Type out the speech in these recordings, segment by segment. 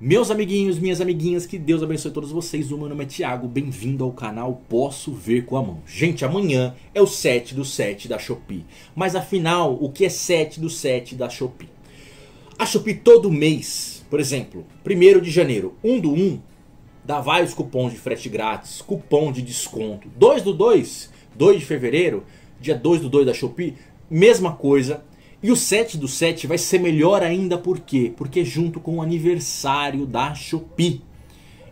Meus amiguinhos, minhas amiguinhas, que Deus abençoe todos vocês. O meu nome é Thiago, bem-vindo ao canal Posso Ver com a Mão. Gente, amanhã é o 7 do 7 da Shopee. Mas afinal, o que é 7 do 7 da Shopee? A Shopee todo mês, por exemplo, 1 de janeiro, 1 do 1, dá vários cupons de frete grátis, cupom de desconto. 2 do 2, 2 de fevereiro, dia 2 do 2 da Shopee, mesma coisa. E o 7 do 7 vai ser melhor ainda por quê? Porque é junto com o aniversário da Shopee.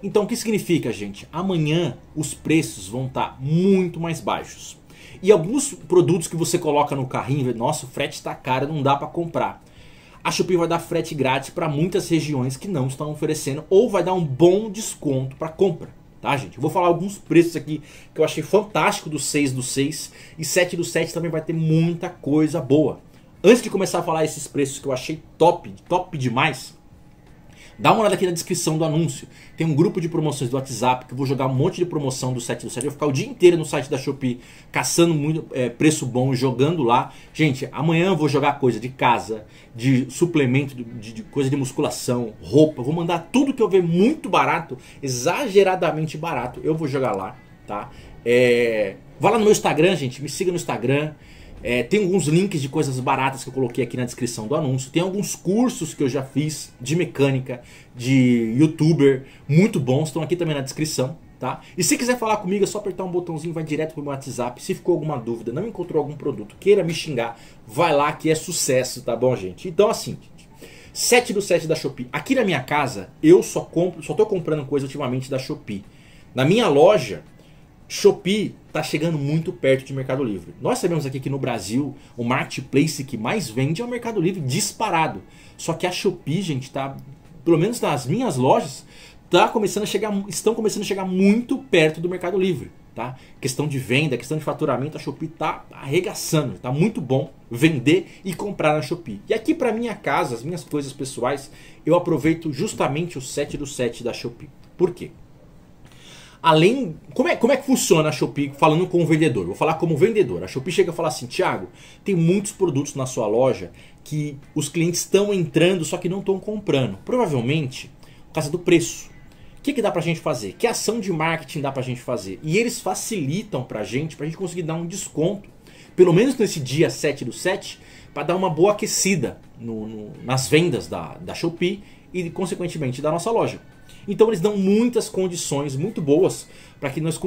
Então o que significa, gente? Amanhã os preços vão estar tá muito mais baixos. E alguns produtos que você coloca no carrinho, nossa, o frete está caro, não dá para comprar. A Shopee vai dar frete grátis para muitas regiões que não estão oferecendo ou vai dar um bom desconto para compra. Tá, gente? Eu vou falar alguns preços aqui que eu achei fantástico do 6 do 6 e 7 do 7 também vai ter muita coisa boa. Antes de começar a falar esses preços que eu achei top, top demais, dá uma olhada aqui na descrição do anúncio. Tem um grupo de promoções do WhatsApp que eu vou jogar um monte de promoção do 7 do 7. Eu vou ficar o dia inteiro no site da Shopee caçando muito é, preço bom, jogando lá. Gente, amanhã eu vou jogar coisa de casa, de suplemento, de, de coisa de musculação, roupa. Vou mandar tudo que eu ver muito barato, exageradamente barato, eu vou jogar lá, tá? É... Vá lá no meu Instagram, gente, me siga no Instagram. É, tem alguns links de coisas baratas que eu coloquei aqui na descrição do anúncio. Tem alguns cursos que eu já fiz de mecânica, de youtuber, muito bons, estão aqui também na descrição. Tá? E se quiser falar comigo, é só apertar um botãozinho, vai direto pro meu WhatsApp. Se ficou alguma dúvida, não encontrou algum produto, queira me xingar, vai lá que é sucesso, tá bom, gente? Então, assim, 7 do 7 da Shopee. Aqui na minha casa, eu só compro, só tô comprando coisa ultimamente da Shopee. Na minha loja, Shopee está chegando muito perto de Mercado Livre. Nós sabemos aqui que no Brasil o marketplace que mais vende é o Mercado Livre disparado. Só que a Shopee, gente, está pelo menos nas minhas lojas, tá começando a chegar, estão começando a chegar muito perto do Mercado Livre. Tá? Questão de venda, questão de faturamento, a Shopee tá arregaçando, tá muito bom vender e comprar na Shopee. E aqui para minha casa, as minhas coisas pessoais, eu aproveito justamente o 7 do 7 da Shopee. Por quê? além. Como é, como é que funciona a Shopee falando com o vendedor? Vou falar como vendedor. A Shopee chega a falar assim: Tiago, tem muitos produtos na sua loja que os clientes estão entrando, só que não estão comprando. Provavelmente por causa do preço. O que, que dá pra gente fazer? Que ação de marketing dá pra gente fazer? E eles facilitam pra gente, pra gente conseguir dar um desconto, pelo menos nesse dia 7 do 7, para dar uma boa aquecida no, no, nas vendas da, da Shopee e, consequentemente, da nossa loja. Então eles dão muitas condições muito boas para que, nós,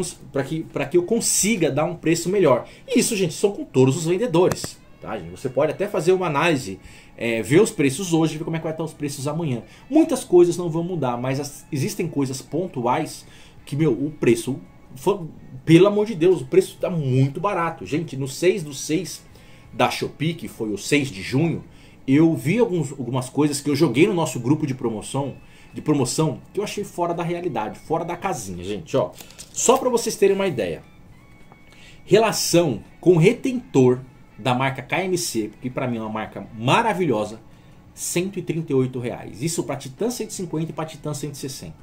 que, que eu consiga dar um preço melhor. E isso, gente, são com todos os vendedores. Tá, gente? Você pode até fazer uma análise, é, ver os preços hoje, ver como é que vai estar os preços amanhã. Muitas coisas não vão mudar, mas as, existem coisas pontuais que, meu, o preço, pelo amor de Deus, o preço está muito barato. Gente, no 6 do 6 da Shopee, que foi o 6 de junho, eu vi alguns, algumas coisas que eu joguei no nosso grupo de promoção de promoção que eu achei fora da realidade, fora da casinha, gente. Ó, só para vocês terem uma ideia. Relação com retentor da marca KMC, que para mim é uma marca maravilhosa, 138 reais. Isso para Titan 150 e para Titan 160.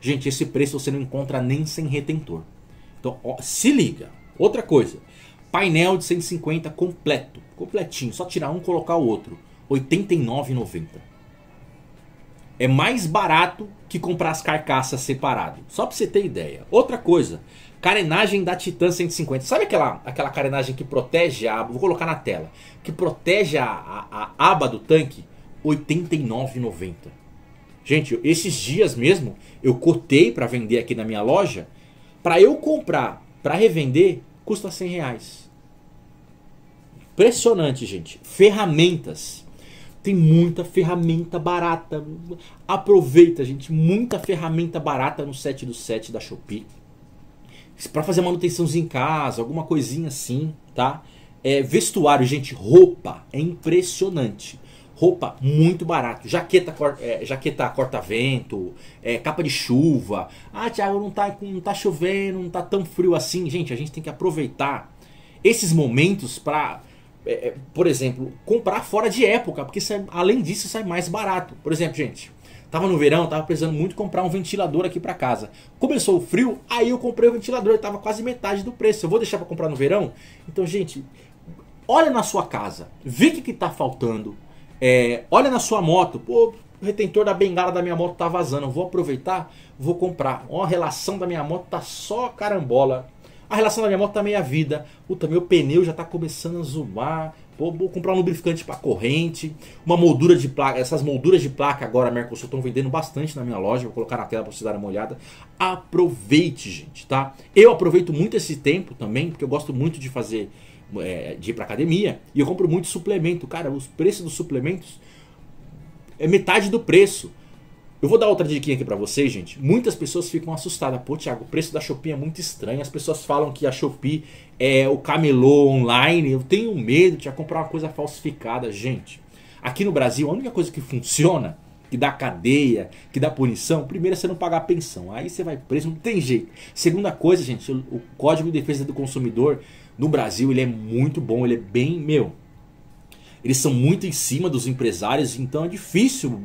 Gente, esse preço você não encontra nem sem retentor. Então, ó, se liga. Outra coisa, painel de 150 completo, completinho, só tirar um e colocar o outro, 89,90 é mais barato que comprar as carcaças separado. Só para você ter ideia. Outra coisa, carenagem da Titan 150. Sabe aquela, aquela carenagem que protege a aba? Vou colocar na tela. Que protege a, a, a aba do tanque? R$ 89,90. Gente, esses dias mesmo eu cotei para vender aqui na minha loja. Para eu comprar, para revender, custa 100 reais. Impressionante, gente. Ferramentas tem muita ferramenta barata. Aproveita, gente. Muita ferramenta barata no 7 do 7 da Shopee. Para fazer manutençãozinha em casa, alguma coisinha assim, tá? É, vestuário, gente, roupa é impressionante. Roupa muito barato, jaqueta, é, jaqueta corta-vento, é, capa de chuva. Ah, Thiago, não tá, não tá chovendo, não tá tão frio assim. Gente, a gente tem que aproveitar esses momentos para é, é, por exemplo, comprar fora de época, porque sai, é, além disso sai é mais barato. Por exemplo, gente, tava no verão, tava precisando muito comprar um ventilador aqui para casa. Começou o frio, aí eu comprei o ventilador, tava quase metade do preço. Eu vou deixar para comprar no verão? Então, gente, olha na sua casa, vê o que, que tá faltando. É, olha na sua moto, pô, o retentor da bengala da minha moto tá vazando, eu vou aproveitar, vou comprar. Ó, a relação da minha moto tá só carambola a relação da minha moto tá meia vida. Puta, meu pneu já tá começando a zoar. Vou, vou comprar um lubrificante para corrente, uma moldura de placa. Essas molduras de placa agora, Mercosul, estão vendendo bastante na minha loja. Vou colocar na tela para vocês darem uma olhada. Aproveite, gente, tá? Eu aproveito muito esse tempo também, porque eu gosto muito de fazer, é, de ir pra academia. E eu compro muito suplemento. Cara, os preços dos suplementos é metade do preço. Eu vou dar outra dica aqui para vocês, gente. Muitas pessoas ficam assustadas. Pô, Thiago, o preço da Shopee é muito estranho. As pessoas falam que a Shopee é o camelô online. Eu tenho medo de comprar uma coisa falsificada. Gente, aqui no Brasil, a única coisa que funciona que dá cadeia, que dá punição, primeiro é você não pagar a pensão. Aí você vai preso, não tem jeito. Segunda coisa, gente, o Código de Defesa do Consumidor no Brasil, ele é muito bom, ele é bem meu. Eles são muito em cima dos empresários, então é difícil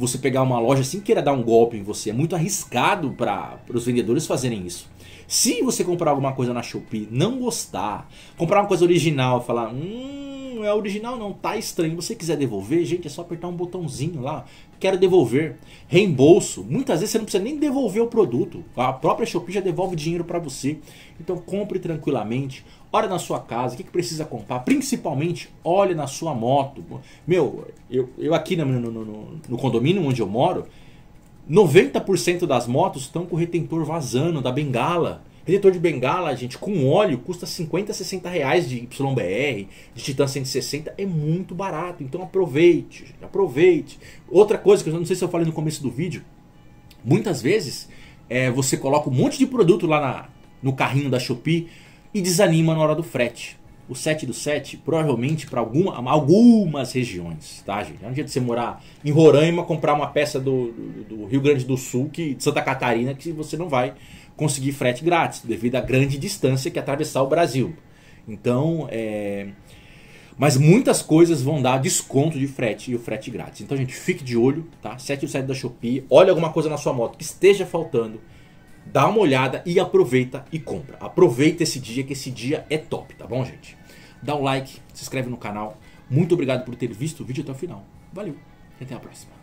você pegar uma loja assim queira dar um golpe em você. É muito arriscado para os vendedores fazerem isso. Se você comprar alguma coisa na Shopee, não gostar, comprar uma coisa original, falar, hum, não é original não, tá estranho. Você quiser devolver, gente, é só apertar um botãozinho lá. Quero devolver. Reembolso. Muitas vezes você não precisa nem devolver o produto. A própria Shopee já devolve dinheiro para você. Então compre tranquilamente. Olha na sua casa, o que, que precisa comprar. Principalmente, olha na sua moto. Meu, eu, eu aqui no, no, no, no condomínio onde eu moro, 90% das motos estão com o retentor vazando da bengala. Redentor de bengala, gente, com óleo custa 50, 60 reais de YBR, de Titan 160, é muito barato. Então aproveite, gente, aproveite. Outra coisa que eu não sei se eu falei no começo do vídeo, muitas vezes é, você coloca um monte de produto lá na, no carrinho da Shopee e desanima na hora do frete o 7 do 7 provavelmente para alguma, algumas regiões, tá, gente? É um dia de você morar em Roraima, comprar uma peça do, do, do, Rio Grande do Sul, que, de Santa Catarina, que você não vai conseguir frete grátis, devido à grande distância que é atravessar o Brasil. Então, é... Mas muitas coisas vão dar desconto de frete e o frete grátis. Então, gente, fique de olho, tá? 7 do 7 da Shopee, olha alguma coisa na sua moto que esteja faltando, dá uma olhada e aproveita e compra. Aproveita esse dia, que esse dia é top, tá bom, gente? dá um like, se inscreve no canal. Muito obrigado por ter visto o vídeo até o final. Valeu e até a próxima.